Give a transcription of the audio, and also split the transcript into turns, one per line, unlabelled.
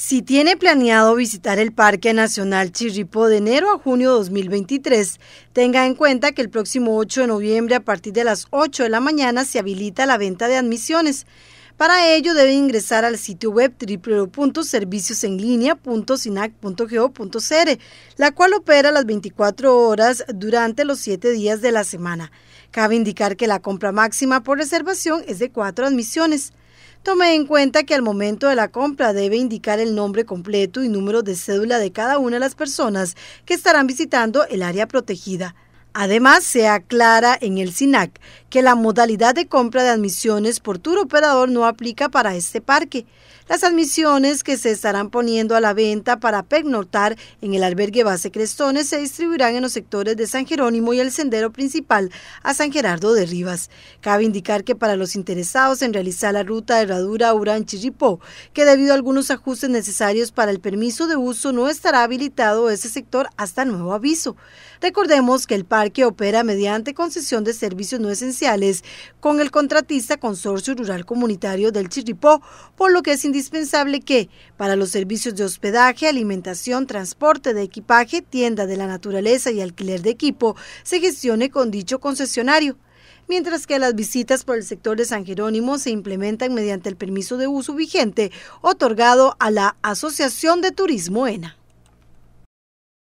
Si tiene planeado visitar el Parque Nacional Chirripó de enero a junio 2023, tenga en cuenta que el próximo 8 de noviembre a partir de las 8 de la mañana se habilita la venta de admisiones. Para ello debe ingresar al sitio web www.serviciosenlinea.sinac.go.cr, la cual opera las 24 horas durante los 7 días de la semana. Cabe indicar que la compra máxima por reservación es de 4 admisiones. Tome en cuenta que al momento de la compra debe indicar el nombre completo y número de cédula de cada una de las personas que estarán visitando el área protegida. Además, se aclara en el SINAC que la modalidad de compra de admisiones por tour operador no aplica para este parque. Las admisiones que se estarán poniendo a la venta para pernoctar en el albergue base Crestones se distribuirán en los sectores de San Jerónimo y el sendero principal a San Gerardo de Rivas. Cabe indicar que para los interesados en realizar la ruta de Herradura uran Chiripó, que debido a algunos ajustes necesarios para el permiso de uso no estará habilitado ese sector hasta nuevo aviso. Recordemos que el parque que opera mediante concesión de servicios no esenciales con el contratista Consorcio Rural Comunitario del Chirripó, por lo que es indispensable que, para los servicios de hospedaje, alimentación, transporte de equipaje, tienda de la naturaleza y alquiler de equipo, se gestione con dicho concesionario mientras que las visitas por el sector de San Jerónimo se implementan mediante el permiso de uso vigente otorgado a la Asociación de Turismo ENA.